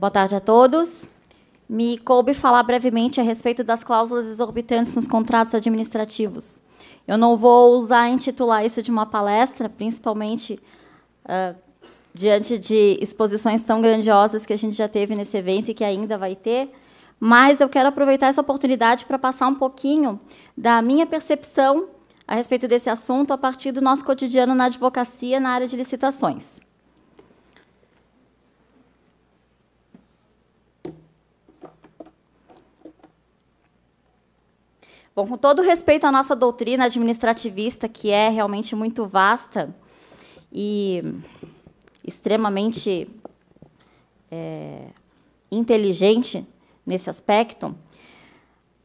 Boa tarde a todos. Me coube falar brevemente a respeito das cláusulas exorbitantes nos contratos administrativos. Eu não vou usar intitular isso de uma palestra, principalmente uh, diante de exposições tão grandiosas que a gente já teve nesse evento e que ainda vai ter, mas eu quero aproveitar essa oportunidade para passar um pouquinho da minha percepção a respeito desse assunto a partir do nosso cotidiano na advocacia na área de licitações. Bom, com todo respeito à nossa doutrina administrativista, que é realmente muito vasta e extremamente é, inteligente nesse aspecto,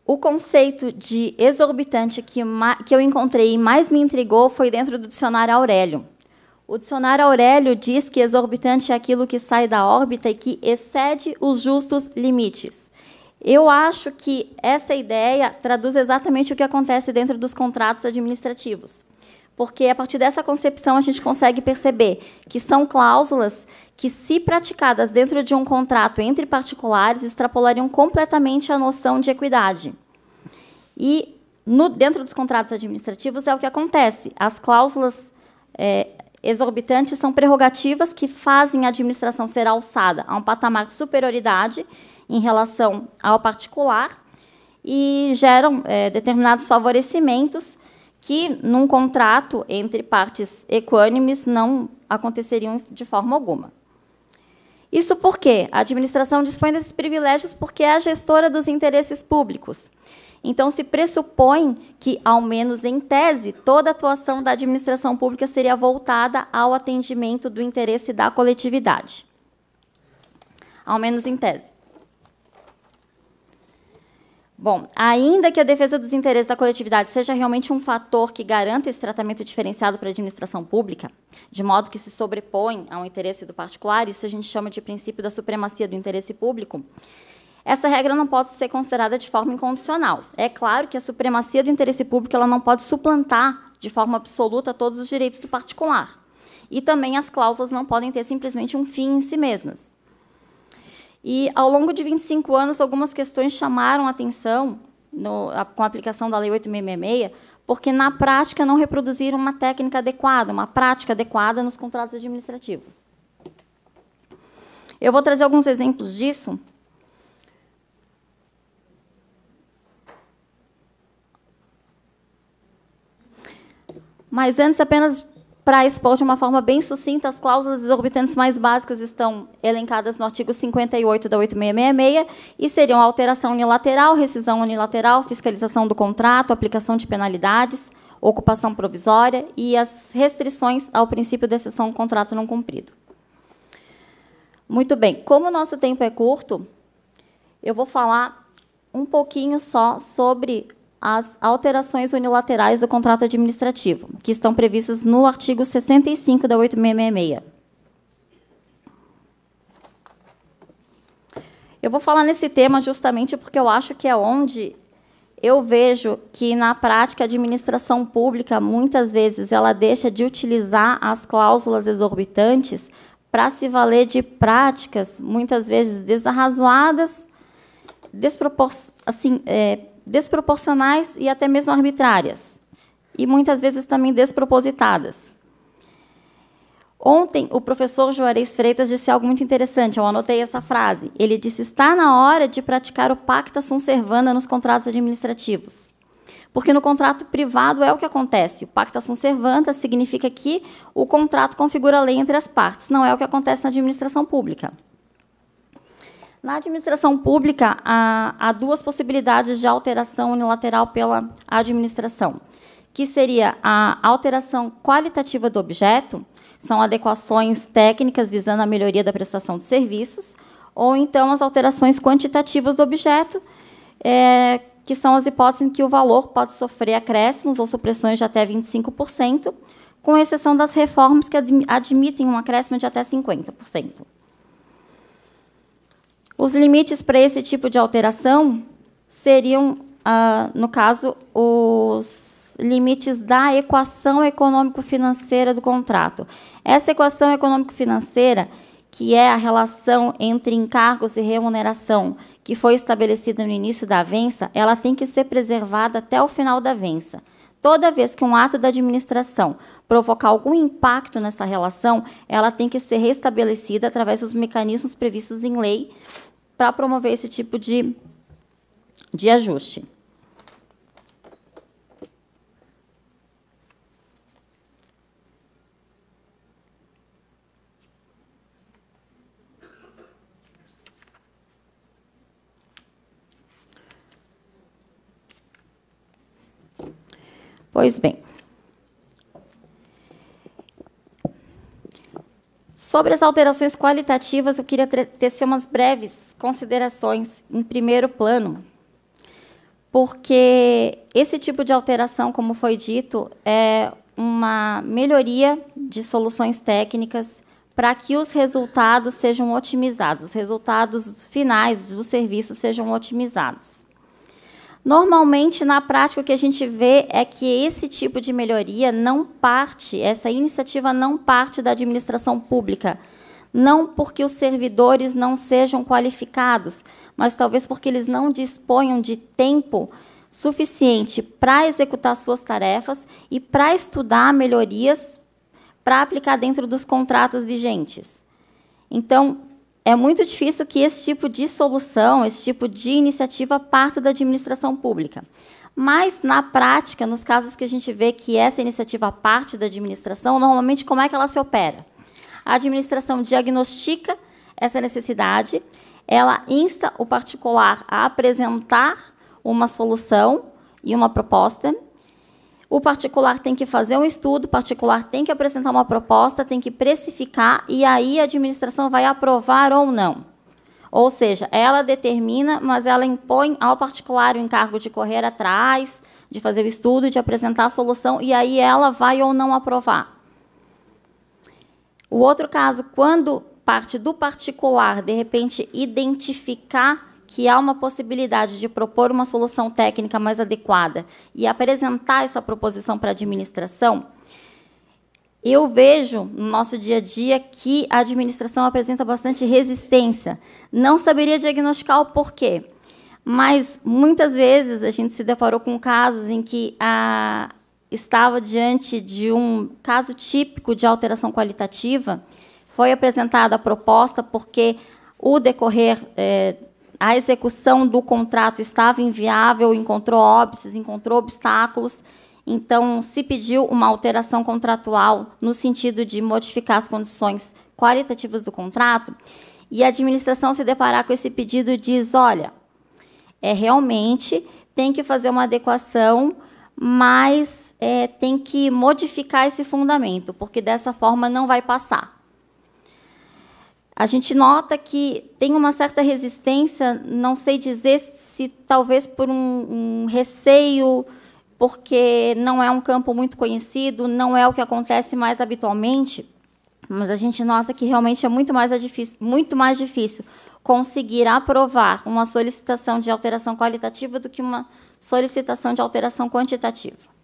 o conceito de exorbitante que, que eu encontrei e mais me intrigou foi dentro do dicionário Aurélio. O dicionário Aurélio diz que exorbitante é aquilo que sai da órbita e que excede os justos limites. Eu acho que essa ideia traduz exatamente o que acontece dentro dos contratos administrativos. Porque a partir dessa concepção a gente consegue perceber que são cláusulas que, se praticadas dentro de um contrato entre particulares, extrapolariam completamente a noção de equidade. E no, dentro dos contratos administrativos é o que acontece. As cláusulas é, exorbitantes são prerrogativas que fazem a administração ser alçada a um patamar de superioridade em relação ao particular e geram é, determinados favorecimentos que, num contrato entre partes equânimes, não aconteceriam de forma alguma. Isso porque a administração dispõe desses privilégios porque é a gestora dos interesses públicos. Então, se pressupõe que, ao menos em tese, toda a atuação da administração pública seria voltada ao atendimento do interesse da coletividade. Ao menos em tese. Bom, ainda que a defesa dos interesses da coletividade seja realmente um fator que garanta esse tratamento diferenciado para a administração pública, de modo que se sobrepõe ao interesse do particular, isso a gente chama de princípio da supremacia do interesse público, essa regra não pode ser considerada de forma incondicional. É claro que a supremacia do interesse público ela não pode suplantar de forma absoluta todos os direitos do particular. E também as cláusulas não podem ter simplesmente um fim em si mesmas. E, ao longo de 25 anos, algumas questões chamaram atenção no, a, com a aplicação da Lei 8666, porque, na prática, não reproduziram uma técnica adequada, uma prática adequada nos contratos administrativos. Eu vou trazer alguns exemplos disso. Mas antes, apenas para expor de uma forma bem sucinta as cláusulas exorbitantes mais básicas estão elencadas no artigo 58 da 8666 e seriam alteração unilateral, rescisão unilateral, fiscalização do contrato, aplicação de penalidades, ocupação provisória e as restrições ao princípio da exceção contrato não cumprido. Muito bem, como o nosso tempo é curto, eu vou falar um pouquinho só sobre as alterações unilaterais do contrato administrativo, que estão previstas no artigo 65 da 8666. Eu vou falar nesse tema justamente porque eu acho que é onde eu vejo que na prática a administração pública muitas vezes ela deixa de utilizar as cláusulas exorbitantes para se valer de práticas muitas vezes desarrazoadas, despropor assim, é, desproporcionais e até mesmo arbitrárias, e muitas vezes também despropositadas. Ontem, o professor Juarez Freitas disse algo muito interessante, eu anotei essa frase. Ele disse: está na hora de praticar o pacta sunt servanda nos contratos administrativos. Porque no contrato privado é o que acontece. O pacta sunt servanda significa que o contrato configura a lei entre as partes. Não é o que acontece na administração pública. Na administração pública, há, há duas possibilidades de alteração unilateral pela administração, que seria a alteração qualitativa do objeto, são adequações técnicas visando a melhoria da prestação de serviços, ou então as alterações quantitativas do objeto, é, que são as hipóteses em que o valor pode sofrer acréscimos ou supressões de até 25%, com exceção das reformas que admitem um acréscimo de até 50%. Os limites para esse tipo de alteração seriam, ah, no caso, os limites da equação econômico-financeira do contrato. Essa equação econômico-financeira, que é a relação entre encargos e remuneração, que foi estabelecida no início da vença, ela tem que ser preservada até o final da vença. Toda vez que um ato da administração provocar algum impacto nessa relação, ela tem que ser restabelecida através dos mecanismos previstos em lei para promover esse tipo de, de ajuste. Pois bem. Sobre as alterações qualitativas, eu queria tecer umas breves considerações em primeiro plano, porque esse tipo de alteração, como foi dito, é uma melhoria de soluções técnicas para que os resultados sejam otimizados, os resultados finais do serviço sejam otimizados. Normalmente, na prática, o que a gente vê é que esse tipo de melhoria não parte, essa iniciativa não parte da administração pública. Não porque os servidores não sejam qualificados, mas talvez porque eles não disponham de tempo suficiente para executar suas tarefas e para estudar melhorias para aplicar dentro dos contratos vigentes. Então, é muito difícil que esse tipo de solução, esse tipo de iniciativa parta da administração pública. Mas, na prática, nos casos que a gente vê que essa iniciativa parte da administração, normalmente como é que ela se opera? A administração diagnostica essa necessidade, ela insta o particular a apresentar uma solução e uma proposta, o particular tem que fazer um estudo, o particular tem que apresentar uma proposta, tem que precificar e aí a administração vai aprovar ou não. Ou seja, ela determina, mas ela impõe ao particular o encargo de correr atrás, de fazer o estudo, de apresentar a solução e aí ela vai ou não aprovar. O outro caso, quando parte do particular de repente identificar que há uma possibilidade de propor uma solução técnica mais adequada e apresentar essa proposição para a administração, eu vejo no nosso dia a dia que a administração apresenta bastante resistência. Não saberia diagnosticar o porquê, mas muitas vezes a gente se deparou com casos em que a, estava diante de um caso típico de alteração qualitativa. Foi apresentada a proposta porque o decorrer é, a execução do contrato estava inviável, encontrou óbices, encontrou obstáculos. Então, se pediu uma alteração contratual no sentido de modificar as condições qualitativas do contrato, e a administração se deparar com esse pedido e diz: olha, é realmente tem que fazer uma adequação, mas é, tem que modificar esse fundamento, porque dessa forma não vai passar. A gente nota que tem uma certa resistência, não sei dizer se talvez por um, um receio, porque não é um campo muito conhecido, não é o que acontece mais habitualmente, mas a gente nota que realmente é muito mais, difícil, muito mais difícil conseguir aprovar uma solicitação de alteração qualitativa do que uma solicitação de alteração quantitativa.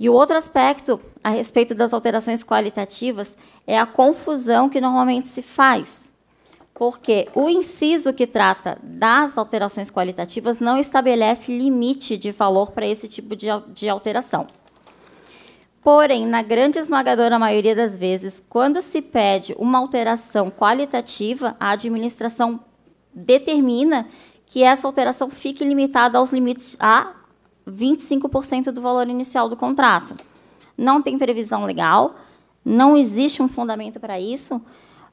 E o outro aspecto a respeito das alterações qualitativas é a confusão que normalmente se faz. Porque o inciso que trata das alterações qualitativas não estabelece limite de valor para esse tipo de, de alteração. Porém, na grande esmagadora maioria das vezes, quando se pede uma alteração qualitativa, a administração determina que essa alteração fique limitada aos limites a 25% do valor inicial do contrato. Não tem previsão legal, não existe um fundamento para isso,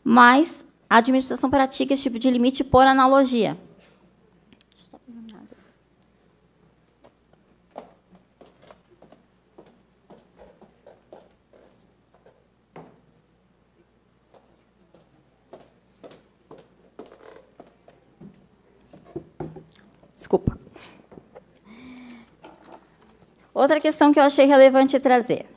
mas a administração pratica esse tipo de limite por analogia. Desculpa. Outra questão que eu achei relevante trazer.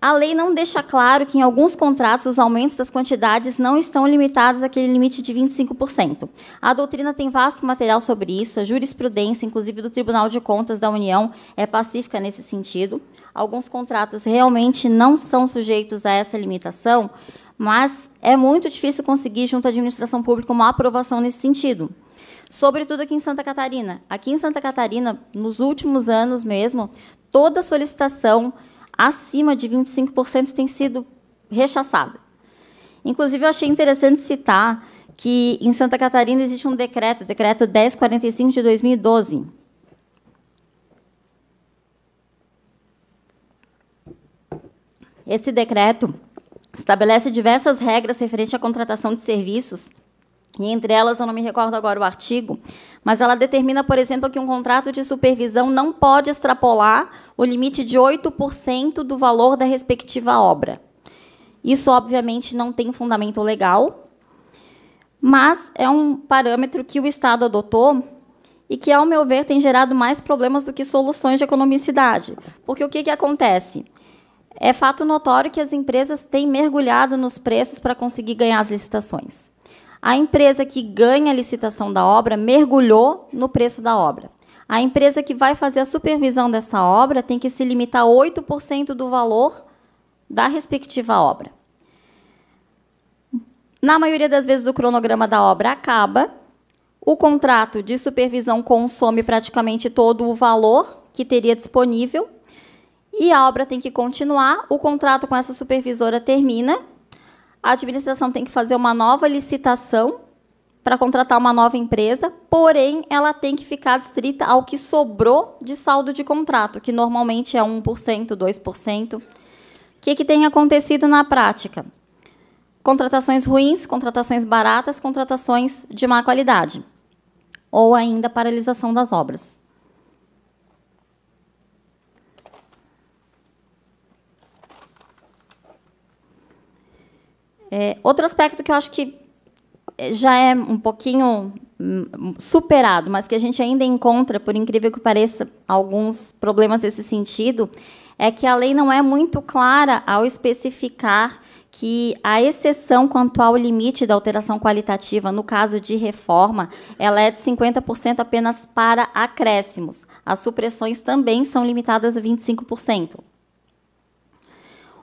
A lei não deixa claro que, em alguns contratos, os aumentos das quantidades não estão limitados àquele limite de 25%. A doutrina tem vasto material sobre isso, a jurisprudência, inclusive do Tribunal de Contas da União, é pacífica nesse sentido. Alguns contratos realmente não são sujeitos a essa limitação, mas é muito difícil conseguir, junto à administração pública, uma aprovação nesse sentido sobretudo aqui em Santa Catarina. Aqui em Santa Catarina, nos últimos anos mesmo, toda solicitação acima de 25% tem sido rechaçada. Inclusive, eu achei interessante citar que em Santa Catarina existe um decreto, decreto 1045 de 2012. Esse decreto estabelece diversas regras referentes à contratação de serviços e entre elas, eu não me recordo agora o artigo, mas ela determina, por exemplo, que um contrato de supervisão não pode extrapolar o limite de 8% do valor da respectiva obra. Isso, obviamente, não tem fundamento legal, mas é um parâmetro que o Estado adotou e que, ao meu ver, tem gerado mais problemas do que soluções de economicidade. Porque o que, que acontece? É fato notório que as empresas têm mergulhado nos preços para conseguir ganhar as licitações. A empresa que ganha a licitação da obra mergulhou no preço da obra. A empresa que vai fazer a supervisão dessa obra tem que se limitar a 8% do valor da respectiva obra. Na maioria das vezes, o cronograma da obra acaba, o contrato de supervisão consome praticamente todo o valor que teria disponível e a obra tem que continuar. O contrato com essa supervisora termina a administração tem que fazer uma nova licitação para contratar uma nova empresa, porém, ela tem que ficar distrita ao que sobrou de saldo de contrato, que normalmente é 1%, 2%. O que, que tem acontecido na prática? Contratações ruins, contratações baratas, contratações de má qualidade, ou ainda paralisação das obras. É, outro aspecto que eu acho que é, já é um pouquinho hum, superado, mas que a gente ainda encontra, por incrível que pareça, alguns problemas nesse sentido, é que a lei não é muito clara ao especificar que a exceção quanto ao limite da alteração qualitativa, no caso de reforma, ela é de 50% apenas para acréscimos. As supressões também são limitadas a 25%.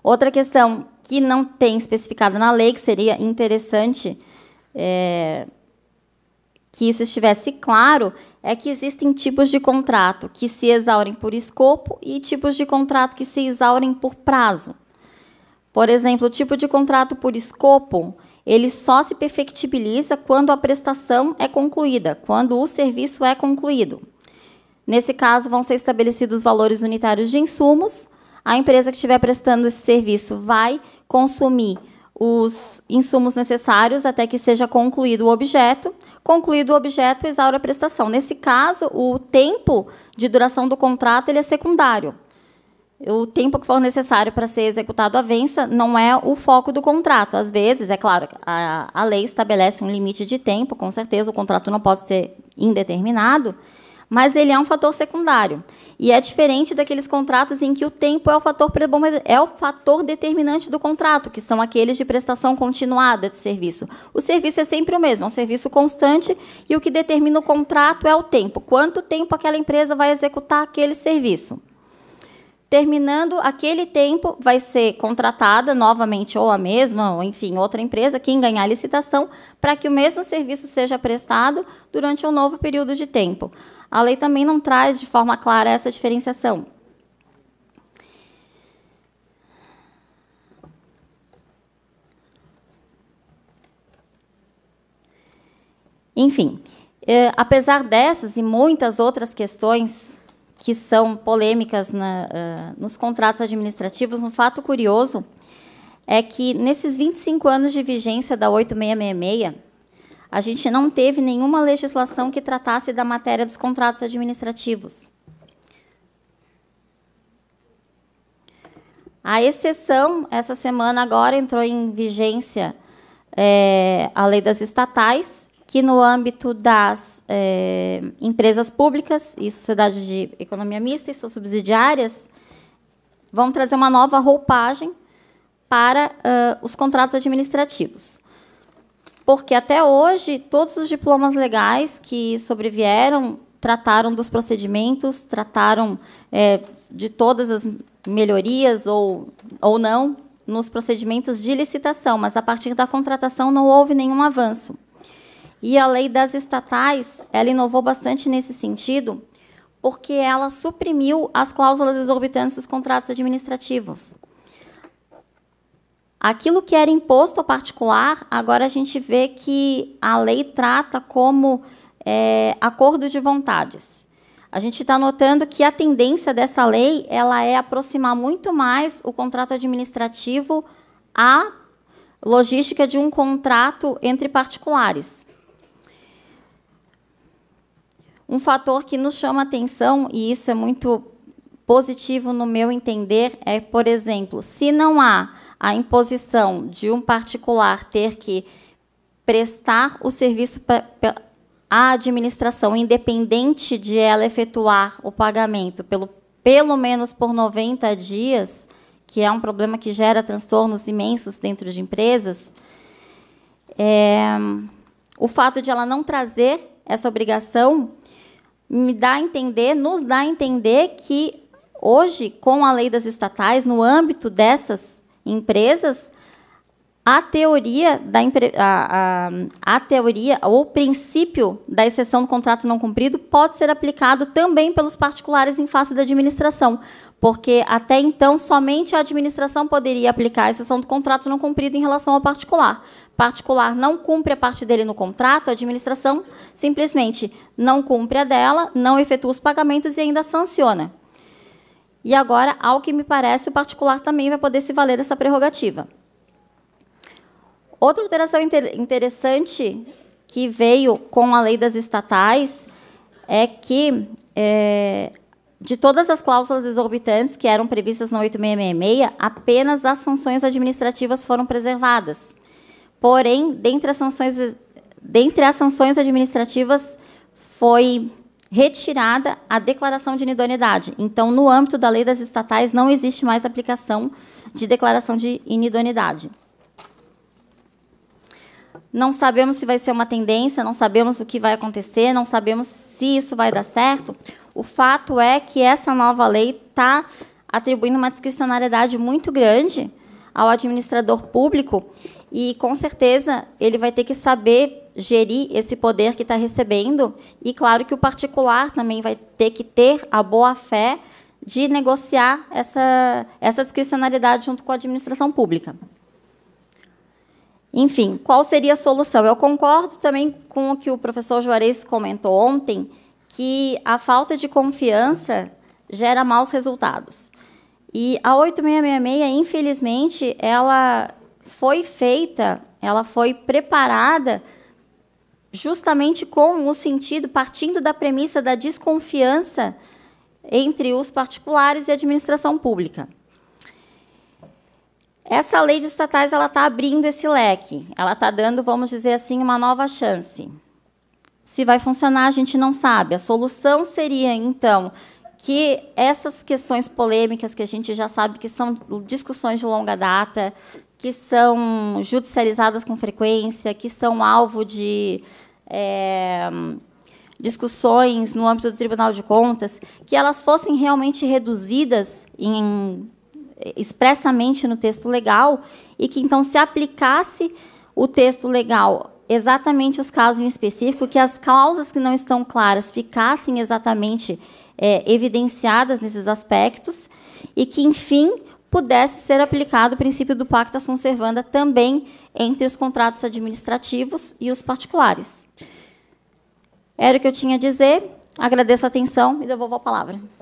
Outra questão que não tem especificado na lei, que seria interessante é, que isso estivesse claro, é que existem tipos de contrato que se exaurem por escopo e tipos de contrato que se exaurem por prazo. Por exemplo, o tipo de contrato por escopo, ele só se perfectibiliza quando a prestação é concluída, quando o serviço é concluído. Nesse caso, vão ser estabelecidos valores unitários de insumos. A empresa que estiver prestando esse serviço vai consumir os insumos necessários até que seja concluído o objeto. Concluído o objeto, exaure a prestação. Nesse caso, o tempo de duração do contrato ele é secundário. O tempo que for necessário para ser executado a vença não é o foco do contrato. Às vezes, é claro, a, a lei estabelece um limite de tempo, com certeza, o contrato não pode ser indeterminado, mas ele é um fator secundário. E é diferente daqueles contratos em que o tempo é o fator, é o fator determinante do contrato, que são aqueles de prestação continuada de serviço. O serviço é sempre o mesmo, é um serviço constante, e o que determina o contrato é o tempo. Quanto tempo aquela empresa vai executar aquele serviço? Terminando aquele tempo, vai ser contratada novamente ou a mesma, ou enfim, outra empresa, quem ganhar a licitação, para que o mesmo serviço seja prestado durante um novo período de tempo a lei também não traz de forma clara essa diferenciação. Enfim, eh, apesar dessas e muitas outras questões que são polêmicas na, é, nos contratos administrativos, um fato curioso é que, nesses 25 anos de vigência da 8666, a gente não teve nenhuma legislação que tratasse da matéria dos contratos administrativos. A exceção, essa semana agora entrou em vigência é, a lei das estatais, que no âmbito das é, empresas públicas e sociedades de economia mista e suas subsidiárias, vão trazer uma nova roupagem para uh, os contratos administrativos porque até hoje todos os diplomas legais que sobrevieram trataram dos procedimentos, trataram é, de todas as melhorias ou, ou não nos procedimentos de licitação, mas a partir da contratação não houve nenhum avanço. E a lei das estatais, ela inovou bastante nesse sentido, porque ela suprimiu as cláusulas exorbitantes dos contratos administrativos. Aquilo que era imposto ao particular, agora a gente vê que a lei trata como é, acordo de vontades. A gente está notando que a tendência dessa lei ela é aproximar muito mais o contrato administrativo à logística de um contrato entre particulares. Um fator que nos chama atenção, e isso é muito positivo no meu entender, é, por exemplo, se não há a imposição de um particular ter que prestar o serviço à administração, independente de ela efetuar o pagamento, pelo, pelo menos por 90 dias, que é um problema que gera transtornos imensos dentro de empresas, é, o fato de ela não trazer essa obrigação me dá a entender, nos dá a entender que hoje, com a lei das estatais, no âmbito dessas empresas, a teoria da a, a, a teoria ou princípio da exceção do contrato não cumprido pode ser aplicado também pelos particulares em face da administração, porque até então somente a administração poderia aplicar a exceção do contrato não cumprido em relação ao particular. Particular não cumpre a parte dele no contrato, a administração simplesmente não cumpre a dela, não efetua os pagamentos e ainda sanciona. E agora, ao que me parece, o particular também vai poder se valer dessa prerrogativa. Outra alteração interessante que veio com a lei das estatais é que, é, de todas as cláusulas exorbitantes que eram previstas na 8666, apenas as sanções administrativas foram preservadas. Porém, dentre as sanções, dentre as sanções administrativas, foi retirada a declaração de inidoneidade. Então, no âmbito da lei das estatais, não existe mais aplicação de declaração de inidoneidade. Não sabemos se vai ser uma tendência, não sabemos o que vai acontecer, não sabemos se isso vai dar certo. O fato é que essa nova lei está atribuindo uma discricionariedade muito grande ao administrador público e, com certeza, ele vai ter que saber gerir esse poder que está recebendo. E claro que o particular também vai ter que ter a boa fé de negociar essa, essa discricionalidade junto com a administração pública. Enfim, qual seria a solução? Eu concordo também com o que o professor Juarez comentou ontem, que a falta de confiança gera maus resultados. E a 8666, infelizmente, ela foi feita, ela foi preparada justamente com o sentido, partindo da premissa da desconfiança entre os particulares e a administração pública. Essa lei de estatais ela está abrindo esse leque, ela está dando, vamos dizer assim, uma nova chance. Se vai funcionar, a gente não sabe. A solução seria, então, que essas questões polêmicas, que a gente já sabe que são discussões de longa data, que são judicializadas com frequência, que são alvo de é, discussões no âmbito do Tribunal de Contas, que elas fossem realmente reduzidas em, expressamente no texto legal e que então se aplicasse o texto legal exatamente os casos em específico, que as causas que não estão claras ficassem exatamente é, evidenciadas nesses aspectos e que, enfim, pudesse ser aplicado o princípio do pacta sunt servanda também entre os contratos administrativos e os particulares. Era o que eu tinha a dizer. Agradeço a atenção e devolvo a palavra.